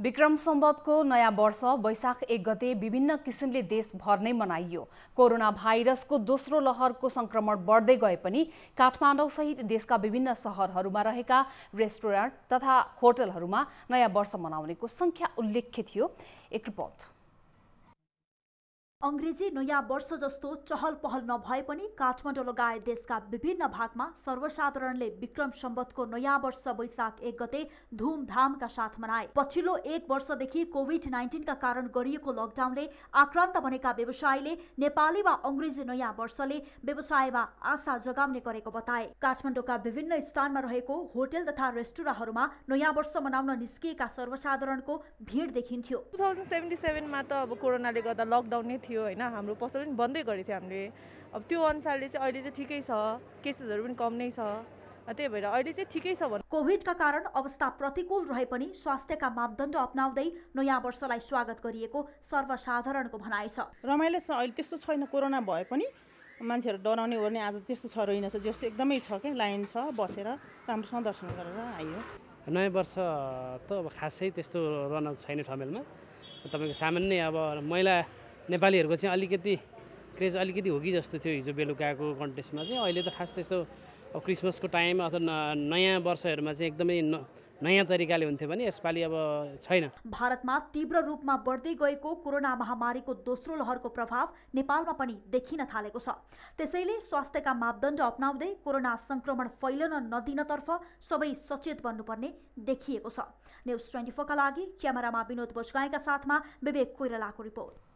विक्रम सम्बतको नयाँ वर्ष वैशाख एक गते विभिन्न किसिमले देशभर नै मनाइयो कोरोना भाइरसको दोस्रो लहरको संक्रमण बढ्दै गए पनि काठमाडौँसहित देशका विभिन्न सहरहरूमा रहेका रेस्टुरेन्ट तथा होटलहरूमा नयाँ वर्ष मनाउनेको सङ्ख्या उल्लेख्य थियो एक रिपोर्ट अङ्ग्रेजी नयाँ वर्ष जस्तो चहल पहल नभए पनि काठमाडौँ लगायत देशका विभिन्न भागमा सर्वसाधारणले विक्रम सम्बतको नयाँ वर्ष वैशाख एक गते धुमधामका साथ मनाए पछिल्लो एक वर्षदेखि कोभिड नाइन्टिनका कारण गरिएको लकडाउनले आक्रान्त बनेका व्यवसायीले नेपाली वा अङ्ग्रेजी नयाँ वर्षले व्यवसायमा आशा जगाउने गरेको बताए काठमाडौँका विभिन्न स्थानमा रहेको होटेल तथा रेस्टुराँहरूमा नयाँ वर्ष मनाउन निस्किएका सर्वसाधारणको भिड देखिन्थ्यो त अब कोरोनाले गर्दा लकडाउन थियो होइन हाम्रो पसल पनि बन्दै गरेको थियो हामीले अब त्यो अनुसारले चाहिँ अहिले चाहिँ ठिकै छ केसेसहरू पनि कम नै छ त्यही भएर अहिले चाहिँ ठिकै छ भने कोभिडका कारण अवस्था प्रतिकूल रहे पनि स्वास्थ्यका मापदण्ड अप्नाउँदै नयाँ वर्षलाई स्वागत गरिएको सर्वसाधारणको भनाइ छ रमाइलो छ अहिले त्यस्तो छैन कोरोना भए पनि मान्छेहरू डराउने ओर्ने आज त्यस्तो छ रहेनछ जस एकदमै छ क्या लाइन छ बसेर राम्रोसँग दर्शन गरेर आयो नयाँ वर्ष त अब खासै त्यस्तो रन छैन ठमेलमा तपाईँको सामान्य अब मैला नेपालीहरूको चाहिँ अलिकति क्रेज अलिकति हो कि जस्तो थियो हिजो बेलुकाको कन्टेस्टमा चाहिँ अहिले त खास त्यस्तो अब क्रिसमसको टाइम अथवा नयाँ वर्षहरूमा चाहिँ एकदमै नयाँ तरिकाले हुन्थ्यो भने यसपालि अब छैन भारतमा तीव्र रूपमा बढ्दै गएको कोरोना महामारीको दोस्रो लहरको प्रभाव नेपालमा पनि देखिन थालेको छ त्यसैले स्वास्थ्यका मापदण्ड अप्नाउँदै कोरोना संक्रमण फैलन नदिनतर्फ सबै सचेत बन्नुपर्ने देखिएको छ न्युज ट्वेन्टी फोरका लागि क्यामेरामा विनोद बोजगाईका साथमा विवेक कोइरालाको रिपोर्ट